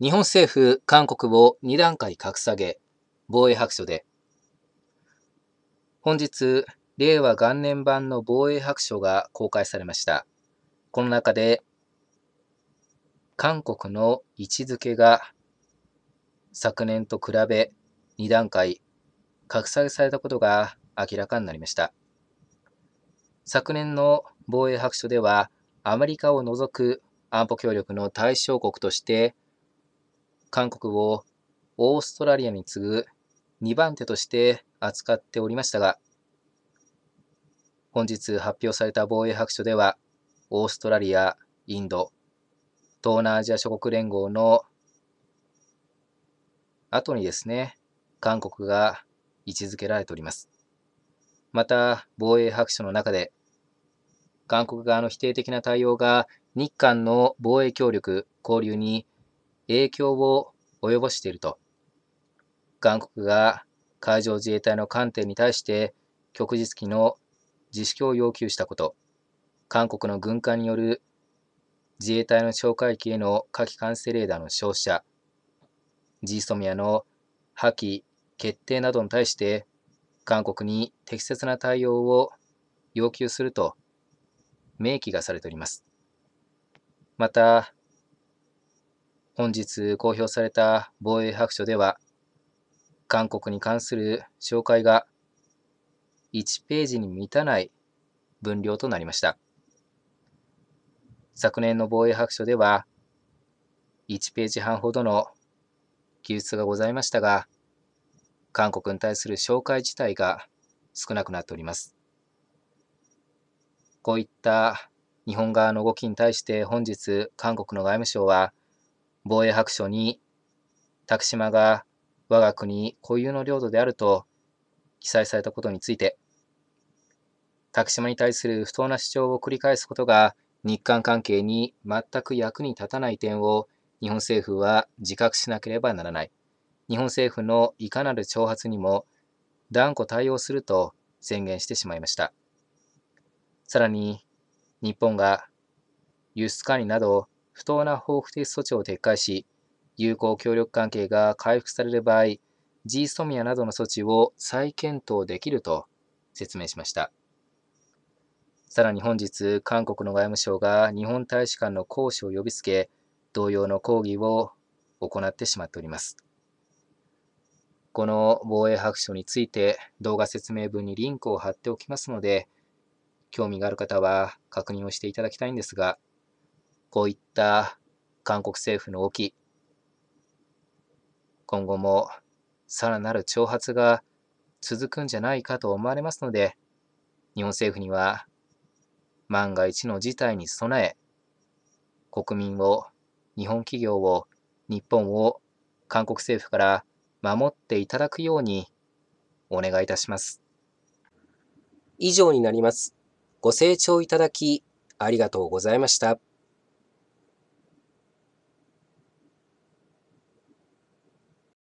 日本政府、韓国を2段階格下げ、防衛白書で、本日、令和元年版の防衛白書が公開されました。この中で、韓国の位置づけが昨年と比べ2段階格下げされたことが明らかになりました。昨年の防衛白書では、アメリカを除く安保協力の対象国として韓国をオーストラリアに次ぐ2番手として扱っておりましたが、本日発表された防衛白書では、オーストラリア、インド、東南アジア諸国連合の後にですね、韓国が位置づけられております。また、防衛白書の中で、韓国側の否定的な対応が日韓の防衛協力、交流に影響を及ぼしていると。韓国が海上自衛隊の艦艇に対して旭日機の自粛を要求したこと、韓国の軍艦による自衛隊の哨戒機への火器管制レーダーの照射、ジーソミアの破棄、決定などに対して、韓国に適切な対応を要求すると明記がされております。また、本日公表された防衛白書では、韓国に関する紹介が1ページに満たない分量となりました。昨年の防衛白書では、1ページ半ほどの記述がございましたが、韓国に対する紹介自体が少なくなっております。こういった日本側の動きに対して本日韓国の外務省は防衛白書に、竹島が我が国固有の領土であると記載されたことについて、竹島に対する不当な主張を繰り返すことが日韓関係に全く役に立たない点を日本政府は自覚しなければならない。日本政府のいかなる挑発にも断固対応すると宣言してしまいました。さらに、日本が輸出管理など不当な報復的措置を撤回し、友好協力関係が回復される場合、G ソミアなどの措置を再検討できると説明しました。さらに本日、韓国の外務省が日本大使館の講師を呼びつけ、同様の抗議を行ってしまっております。この防衛白書について動画説明文にリンクを貼っておきますので、興味がある方は確認をしていただきたいんですが、こういった韓国政府の動き、今後もさらなる挑発が続くんじゃないかと思われますので、日本政府には万が一の事態に備え、国民を、日本企業を、日本を韓国政府から守っていただくようにお願いいたします。以上になります。ご清聴いただきありがとうございました。